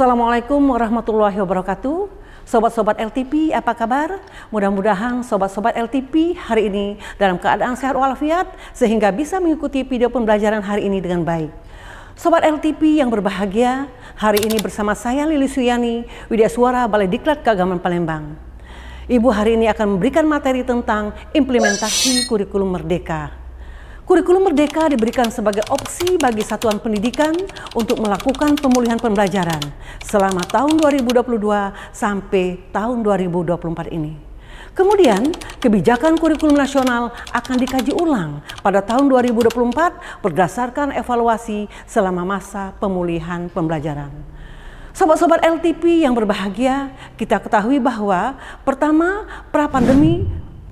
Assalamualaikum warahmatullahi wabarakatuh. Sobat-sobat LTP, apa kabar? Mudah-mudahan sobat-sobat LTP hari ini dalam keadaan sehat walafiat sehingga bisa mengikuti video pembelajaran hari ini dengan baik. Sobat LTP yang berbahagia, hari ini bersama saya Lili Suyani, Widya Suara Balai Diklat Keagamaan Palembang. Ibu hari ini akan memberikan materi tentang implementasi kurikulum merdeka. Kurikulum Merdeka diberikan sebagai opsi bagi satuan pendidikan untuk melakukan pemulihan pembelajaran selama tahun 2022 sampai tahun 2024 ini. Kemudian, kebijakan kurikulum nasional akan dikaji ulang pada tahun 2024 berdasarkan evaluasi selama masa pemulihan pembelajaran. Sobat-sobat LTP yang berbahagia, kita ketahui bahwa pertama, pra-pandemi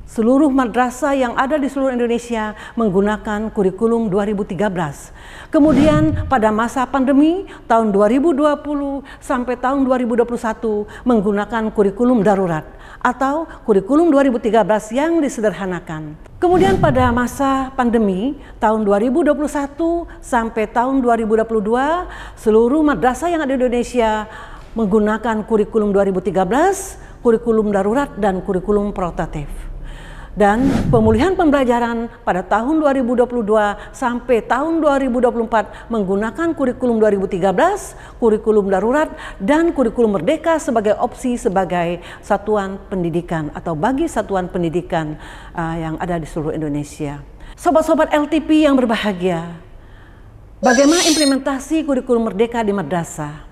Seluruh madrasah yang ada di seluruh Indonesia menggunakan kurikulum 2013. Kemudian pada masa pandemi tahun 2020 sampai tahun 2021 menggunakan kurikulum darurat atau kurikulum 2013 yang disederhanakan. Kemudian pada masa pandemi tahun 2021 sampai tahun 2022 seluruh madrasah yang ada di Indonesia menggunakan kurikulum 2013, kurikulum darurat dan kurikulum protatif dan pemulihan pembelajaran pada tahun 2022 sampai tahun 2024 menggunakan kurikulum 2013, kurikulum darurat dan kurikulum merdeka sebagai opsi sebagai satuan pendidikan atau bagi satuan pendidikan uh, yang ada di seluruh Indonesia. Sobat-sobat LTP yang berbahagia, bagaimana implementasi kurikulum merdeka di madrasah?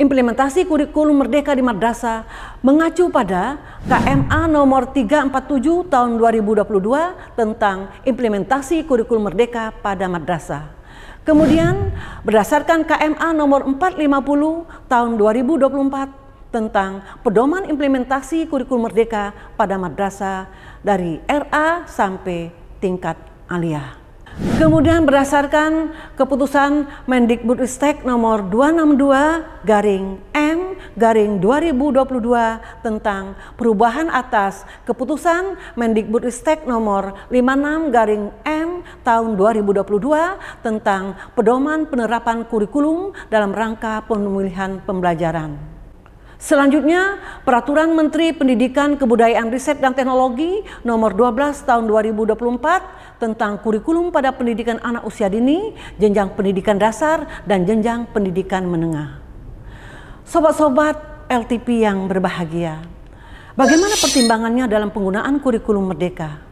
Implementasi kurikulum merdeka di madrasah mengacu pada KMA nomor 347 tahun 2022 tentang implementasi kurikulum merdeka pada madrasah. Kemudian berdasarkan KMA nomor 450 tahun 2024 tentang pedoman implementasi kurikulum merdeka pada madrasah dari RA sampai tingkat aliyah. Kemudian berdasarkan keputusan Mendikbudristek nomor 262 garing M garing 2022 tentang perubahan atas keputusan Mendikbudristek nomor 56 garing M tahun 2022 tentang pedoman penerapan kurikulum dalam rangka pemilihan pembelajaran. Selanjutnya, Peraturan Menteri Pendidikan, Kebudayaan, Riset dan Teknologi Nomor 12 Tahun 2024 tentang kurikulum pada pendidikan anak usia dini, jenjang pendidikan dasar dan jenjang pendidikan menengah. Sobat-sobat LTP yang berbahagia, bagaimana pertimbangannya dalam penggunaan kurikulum merdeka?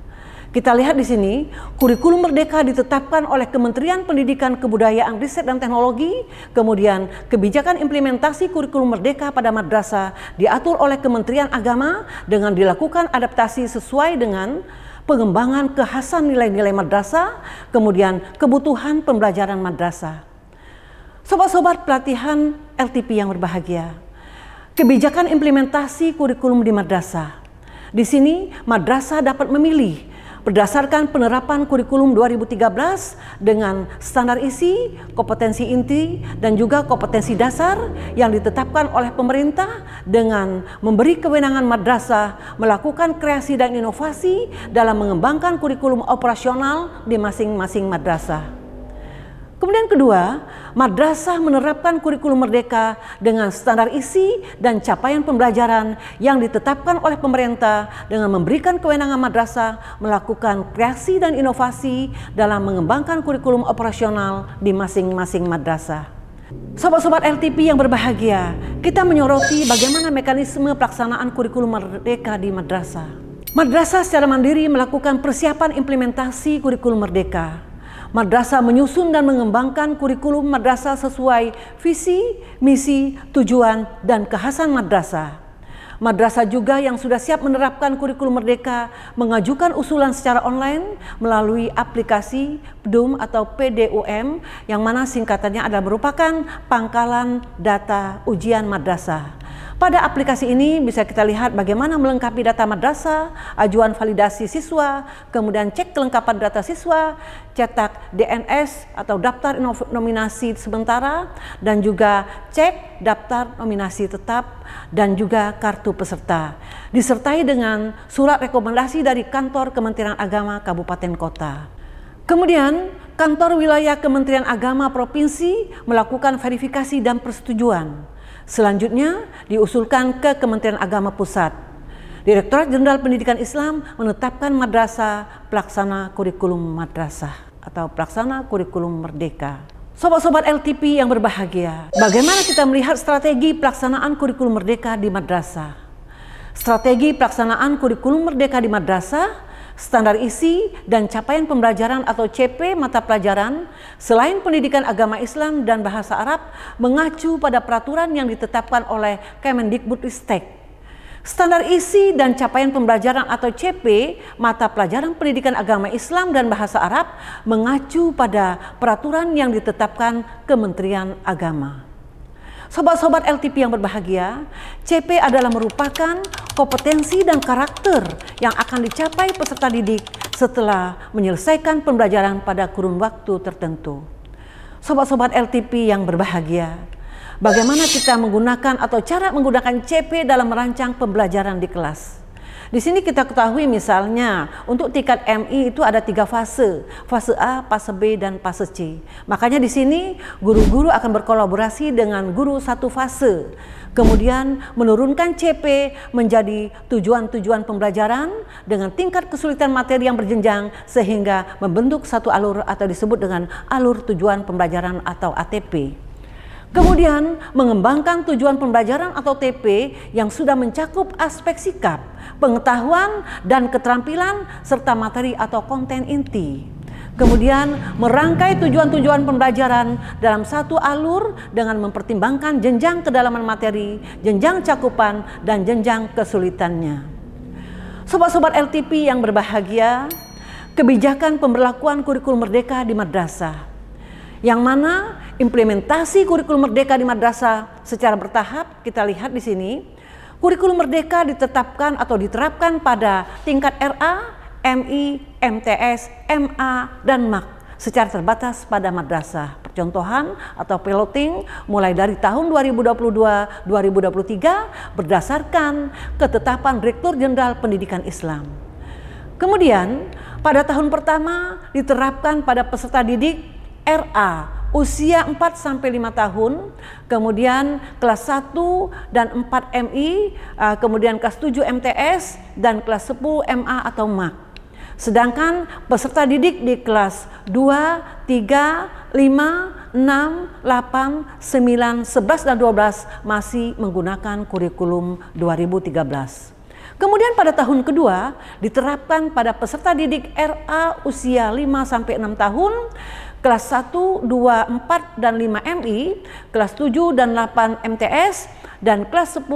Kita lihat di sini, kurikulum merdeka ditetapkan oleh Kementerian Pendidikan, Kebudayaan, Riset dan Teknologi, kemudian kebijakan implementasi kurikulum merdeka pada madrasah diatur oleh Kementerian Agama dengan dilakukan adaptasi sesuai dengan pengembangan kehasan nilai-nilai madrasah, kemudian kebutuhan pembelajaran madrasah. Sobat-sobat pelatihan LTP yang berbahagia, kebijakan implementasi kurikulum di madrasah. Di sini, madrasah dapat memilih Berdasarkan penerapan kurikulum 2013 dengan standar isi, kompetensi inti, dan juga kompetensi dasar yang ditetapkan oleh pemerintah dengan memberi kewenangan madrasah melakukan kreasi dan inovasi dalam mengembangkan kurikulum operasional di masing-masing madrasah. Kemudian kedua, madrasah menerapkan kurikulum merdeka dengan standar isi dan capaian pembelajaran yang ditetapkan oleh pemerintah dengan memberikan kewenangan madrasah melakukan kreasi dan inovasi dalam mengembangkan kurikulum operasional di masing-masing madrasah. Sobat-sobat LTP yang berbahagia, kita menyoroti bagaimana mekanisme pelaksanaan kurikulum merdeka di madrasah. Madrasah secara mandiri melakukan persiapan implementasi kurikulum merdeka Madrasah menyusun dan mengembangkan kurikulum madrasah sesuai visi, misi, tujuan, dan kehasan madrasah. Madrasah juga yang sudah siap menerapkan kurikulum merdeka mengajukan usulan secara online melalui aplikasi PDUM atau PDUM yang mana singkatannya adalah merupakan pangkalan data ujian madrasah. Pada aplikasi ini bisa kita lihat bagaimana melengkapi data madrasah, ajuan validasi siswa, kemudian cek kelengkapan data siswa, cetak DNS atau daftar nominasi sementara, dan juga cek daftar nominasi tetap dan juga kartu peserta. Disertai dengan surat rekomendasi dari kantor Kementerian Agama Kabupaten Kota. Kemudian, kantor wilayah Kementerian Agama Provinsi melakukan verifikasi dan persetujuan. Selanjutnya diusulkan ke Kementerian Agama Pusat. Direktorat Jenderal Pendidikan Islam menetapkan madrasah pelaksana kurikulum madrasah atau pelaksana kurikulum merdeka. Sobat-sobat LTP yang berbahagia, bagaimana kita melihat strategi pelaksanaan kurikulum merdeka di madrasah? Strategi pelaksanaan kurikulum merdeka di madrasah standar isi dan capaian pembelajaran atau CP mata pelajaran selain pendidikan agama Islam dan bahasa Arab mengacu pada peraturan yang ditetapkan oleh Kemendikbudristek. Standar isi dan capaian pembelajaran atau CP mata pelajaran pendidikan agama Islam dan bahasa Arab mengacu pada peraturan yang ditetapkan Kementerian Agama. Sobat-sobat LTP yang berbahagia, CP adalah merupakan kompetensi dan karakter yang akan dicapai peserta didik setelah menyelesaikan pembelajaran pada kurun waktu tertentu. Sobat-sobat LTP yang berbahagia, bagaimana kita menggunakan atau cara menggunakan CP dalam merancang pembelajaran di kelas? Di sini kita ketahui misalnya untuk tingkat MI itu ada tiga fase, fase A, fase B, dan fase C. Makanya di sini guru-guru akan berkolaborasi dengan guru satu fase. Kemudian menurunkan CP menjadi tujuan-tujuan pembelajaran dengan tingkat kesulitan materi yang berjenjang sehingga membentuk satu alur atau disebut dengan alur tujuan pembelajaran atau ATP. Kemudian, mengembangkan tujuan pembelajaran atau TP yang sudah mencakup aspek sikap, pengetahuan, dan keterampilan, serta materi atau konten inti. Kemudian, merangkai tujuan-tujuan pembelajaran dalam satu alur dengan mempertimbangkan jenjang kedalaman materi, jenjang cakupan, dan jenjang kesulitannya. Sobat-sobat LTP yang berbahagia, kebijakan pemberlakuan kurikulum merdeka di madrasah yang mana implementasi kurikulum merdeka di madrasah secara bertahap kita lihat di sini. Kurikulum merdeka ditetapkan atau diterapkan pada tingkat RA, MI, MTS, MA, dan MAK secara terbatas pada madrasah. Percontohan atau piloting mulai dari tahun 2022-2023 berdasarkan ketetapan Direktur Jenderal Pendidikan Islam. Kemudian, pada tahun pertama diterapkan pada peserta didik RA usia 4 sampai 5 tahun, kemudian kelas 1 dan 4 MI, uh, kemudian kelas 7 MTS dan kelas 10 MA atau MAK. Sedangkan peserta didik di kelas 2, 3, 5, 6, 8, 9, 11 dan 12 masih menggunakan kurikulum 2013. Kemudian pada tahun kedua diterapkan pada peserta didik RA usia 5 sampai 6 tahun kelas 1, 2, 4, dan 5 MI, kelas 7 dan 8 MTS, dan kelas 10,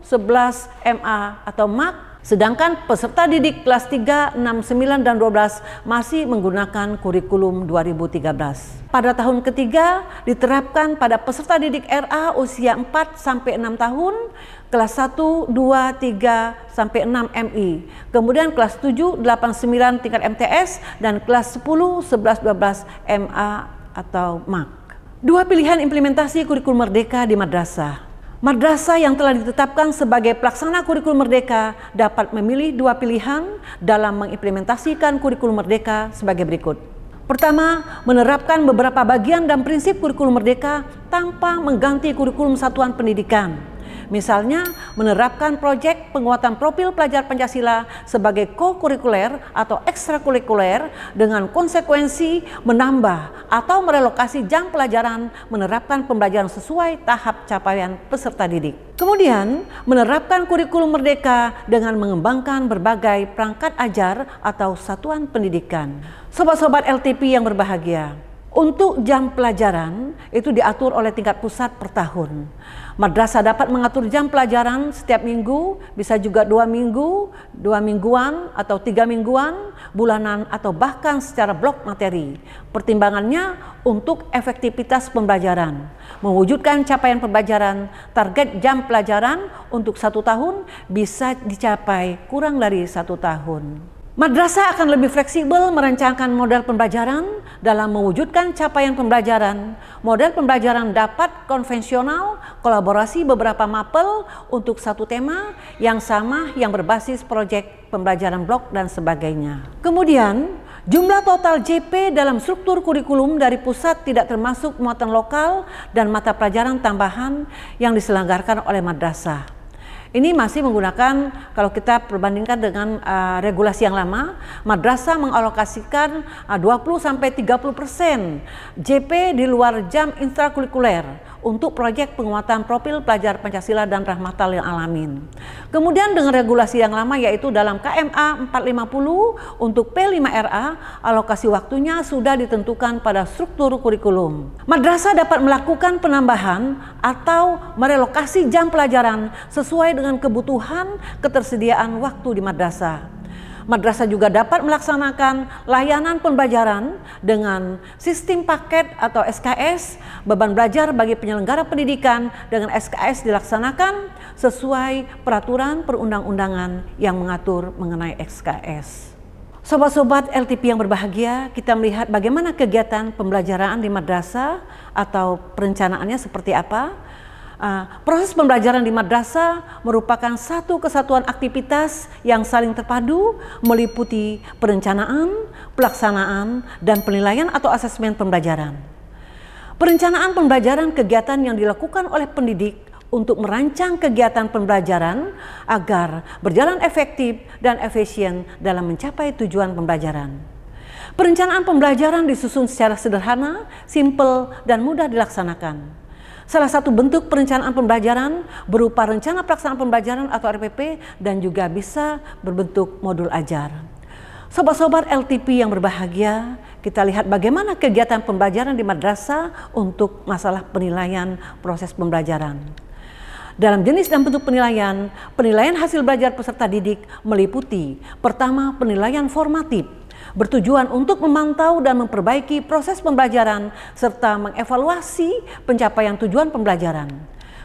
11 MA atau MAK. Sedangkan peserta didik kelas 3, 6, 9, dan 12 masih menggunakan kurikulum 2013. Pada tahun ketiga diterapkan pada peserta didik RA usia 4 sampai 6 tahun kelas 1, 2, 3 sampai 6 MI. Kemudian kelas 7, 8, 9 tingkat MTS dan kelas 10, 11, 12 MA atau MAK. Dua pilihan implementasi kurikulum merdeka di madrasah. Madrasah yang telah ditetapkan sebagai pelaksana kurikulum merdeka dapat memilih dua pilihan dalam mengimplementasikan kurikulum merdeka sebagai berikut. Pertama, menerapkan beberapa bagian dan prinsip kurikulum merdeka tanpa mengganti kurikulum satuan pendidikan. Misalnya menerapkan proyek penguatan profil pelajar Pancasila sebagai kokurikuler atau ekstrakurikuler dengan konsekuensi menambah atau merelokasi jam pelajaran menerapkan pembelajaran sesuai tahap capaian peserta didik. Kemudian, menerapkan kurikulum merdeka dengan mengembangkan berbagai perangkat ajar atau satuan pendidikan. Sobat-sobat LTP yang berbahagia, untuk jam pelajaran itu diatur oleh tingkat pusat per tahun. Madrasah dapat mengatur jam pelajaran setiap minggu, bisa juga dua minggu, dua mingguan atau tiga mingguan, bulanan atau bahkan secara blok materi. Pertimbangannya untuk efektivitas pembelajaran, mewujudkan capaian pembelajaran, target jam pelajaran untuk satu tahun bisa dicapai kurang dari satu tahun. Madrasah akan lebih fleksibel merencangkan model pembelajaran dalam mewujudkan capaian pembelajaran. Model pembelajaran dapat konvensional, kolaborasi beberapa mapel untuk satu tema yang sama yang berbasis proyek pembelajaran blok dan sebagainya. Kemudian, jumlah total JP dalam struktur kurikulum dari pusat tidak termasuk muatan lokal dan mata pelajaran tambahan yang diselenggarakan oleh madrasah. Ini masih menggunakan kalau kita perbandingkan dengan uh, regulasi yang lama, madrasah mengalokasikan eh, uh, 20 sampai 30 persen JP di luar jam intrakurikuler untuk proyek penguatan profil pelajar Pancasila dan rahmatal yang alamin. Kemudian dengan regulasi yang lama yaitu dalam KMA 450 untuk P5RA alokasi waktunya sudah ditentukan pada struktur kurikulum. Madrasah dapat melakukan penambahan atau merelokasi jam pelajaran sesuai dengan kebutuhan ketersediaan waktu di madrasah. Madrasah juga dapat melaksanakan layanan pembelajaran dengan sistem paket atau SKS beban belajar bagi penyelenggara pendidikan dengan SKS dilaksanakan sesuai peraturan perundang-undangan yang mengatur mengenai SKS. Sobat-sobat LTP yang berbahagia, kita melihat bagaimana kegiatan pembelajaran di madrasah atau perencanaannya seperti apa Uh, proses pembelajaran di madrasah merupakan satu kesatuan aktivitas yang saling terpadu, meliputi perencanaan, pelaksanaan, dan penilaian atau asesmen pembelajaran. Perencanaan pembelajaran kegiatan yang dilakukan oleh pendidik untuk merancang kegiatan pembelajaran agar berjalan efektif dan efisien dalam mencapai tujuan pembelajaran. Perencanaan pembelajaran disusun secara sederhana, simple, dan mudah dilaksanakan Salah satu bentuk perencanaan pembelajaran berupa rencana pelaksanaan pembelajaran atau RPP dan juga bisa berbentuk modul ajar. Sobat-sobat LTP yang berbahagia, kita lihat bagaimana kegiatan pembelajaran di madrasah untuk masalah penilaian proses pembelajaran. Dalam jenis dan bentuk penilaian, penilaian hasil belajar peserta didik meliputi pertama penilaian formatif bertujuan untuk memantau dan memperbaiki proses pembelajaran serta mengevaluasi pencapaian tujuan pembelajaran.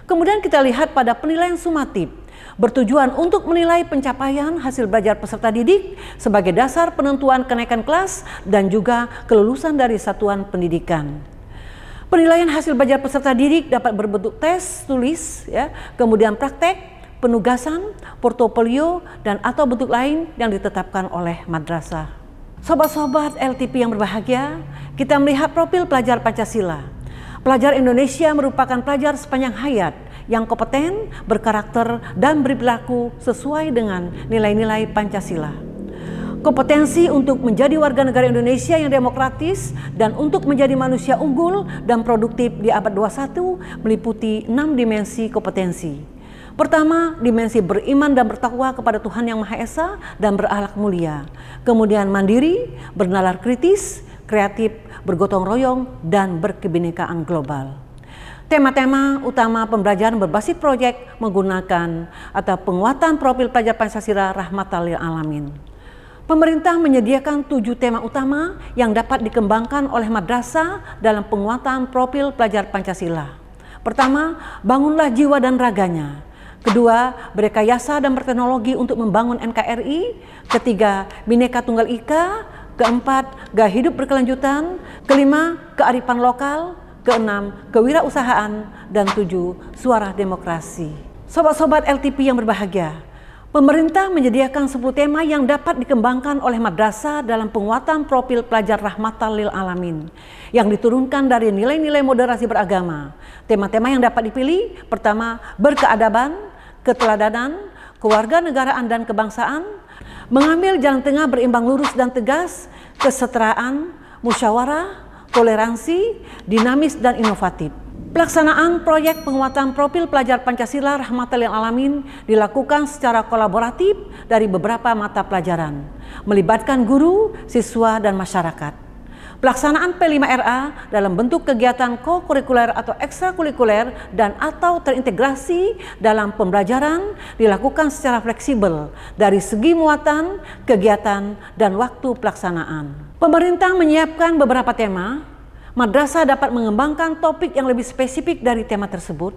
Kemudian kita lihat pada penilaian sumatif, bertujuan untuk menilai pencapaian hasil belajar peserta didik sebagai dasar penentuan kenaikan kelas dan juga kelulusan dari satuan pendidikan. Penilaian hasil belajar peserta didik dapat berbentuk tes tulis, ya, kemudian praktek, penugasan, portofolio, dan atau bentuk lain yang ditetapkan oleh madrasah. Sobat-sobat LTP yang berbahagia, kita melihat profil pelajar Pancasila. Pelajar Indonesia merupakan pelajar sepanjang hayat yang kompeten, berkarakter, dan berperilaku sesuai dengan nilai-nilai Pancasila. Kompetensi untuk menjadi warga negara Indonesia yang demokratis dan untuk menjadi manusia unggul dan produktif di abad 21 meliputi enam dimensi kompetensi Pertama, dimensi beriman dan bertakwa kepada Tuhan Yang Maha Esa dan berahlak mulia. Kemudian mandiri, bernalar kritis, kreatif, bergotong royong, dan berkebinekaan global. Tema-tema utama pembelajaran berbasis proyek menggunakan atau penguatan profil pelajar Pancasila Rahmatal Lil Alamin. Pemerintah menyediakan tujuh tema utama yang dapat dikembangkan oleh madrasah dalam penguatan profil pelajar Pancasila. Pertama, bangunlah jiwa dan raganya. Kedua, berekayasa dan berteknologi untuk membangun NKRI. Ketiga, bineka tunggal ika. Keempat, gaya hidup berkelanjutan. Kelima, kearifan lokal. Keenam, kewirausahaan. Dan tujuh, suara demokrasi. Sobat-sobat LTP yang berbahagia, Pemerintah menyediakan sepuluh tema yang dapat dikembangkan oleh madrasah dalam penguatan profil pelajar rahmatan lil alamin yang diturunkan dari nilai-nilai moderasi beragama. Tema-tema yang dapat dipilih pertama berkeadaban, keteladanan, kewarganegaraan dan kebangsaan, mengambil jalan tengah berimbang lurus dan tegas, kesetaraan, musyawarah, toleransi, dinamis dan inovatif. Pelaksanaan proyek penguatan profil pelajar Pancasila Yang Alamin dilakukan secara kolaboratif dari beberapa mata pelajaran, melibatkan guru, siswa, dan masyarakat. Pelaksanaan P5RA dalam bentuk kegiatan kokurikuler atau ekstrakurikuler dan atau terintegrasi dalam pembelajaran dilakukan secara fleksibel dari segi muatan, kegiatan, dan waktu pelaksanaan. Pemerintah menyiapkan beberapa tema, madrasah dapat mengembangkan topik yang lebih spesifik dari tema tersebut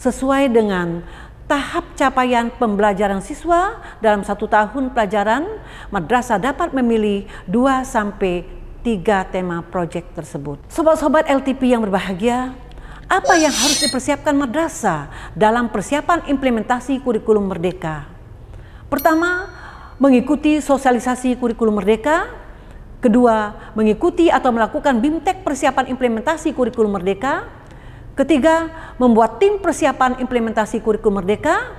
sesuai dengan tahap capaian pembelajaran siswa dalam satu tahun pelajaran, madrasah dapat memilih dua sampai tiga tema proyek tersebut. Sobat-sobat LTP yang berbahagia, apa yang harus dipersiapkan madrasah dalam persiapan implementasi kurikulum merdeka? Pertama, mengikuti sosialisasi kurikulum merdeka. Kedua, mengikuti atau melakukan BIMTEK persiapan implementasi kurikulum merdeka. Ketiga, membuat tim persiapan implementasi kurikulum merdeka.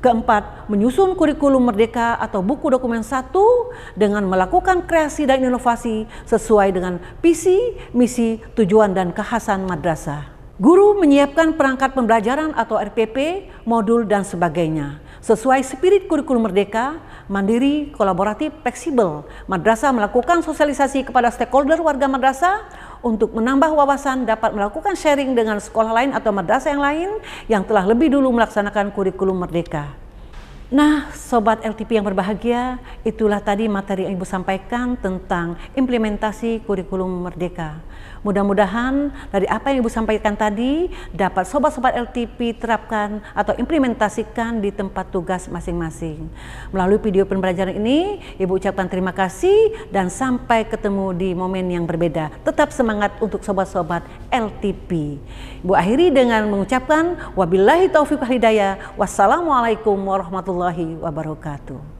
Keempat, menyusun kurikulum merdeka atau buku dokumen satu dengan melakukan kreasi dan inovasi sesuai dengan visi, misi, tujuan, dan kekhasan madrasah. Guru menyiapkan perangkat pembelajaran atau RPP, modul, dan sebagainya. Sesuai spirit kurikulum merdeka, mandiri, kolaboratif, fleksibel, madrasah melakukan sosialisasi kepada stakeholder warga madrasah untuk menambah wawasan dapat melakukan sharing dengan sekolah lain atau madrasah yang lain yang telah lebih dulu melaksanakan kurikulum merdeka. Nah, sobat LTP yang berbahagia, Itulah tadi materi yang Ibu sampaikan tentang implementasi kurikulum merdeka. Mudah-mudahan dari apa yang Ibu sampaikan tadi dapat sobat-sobat LTP terapkan atau implementasikan di tempat tugas masing-masing. Melalui video pembelajaran ini, Ibu ucapkan terima kasih dan sampai ketemu di momen yang berbeda. Tetap semangat untuk sobat-sobat LTP. Ibu akhiri dengan mengucapkan wabillahi taufiq hidayah. Wassalamualaikum warahmatullahi wabarakatuh.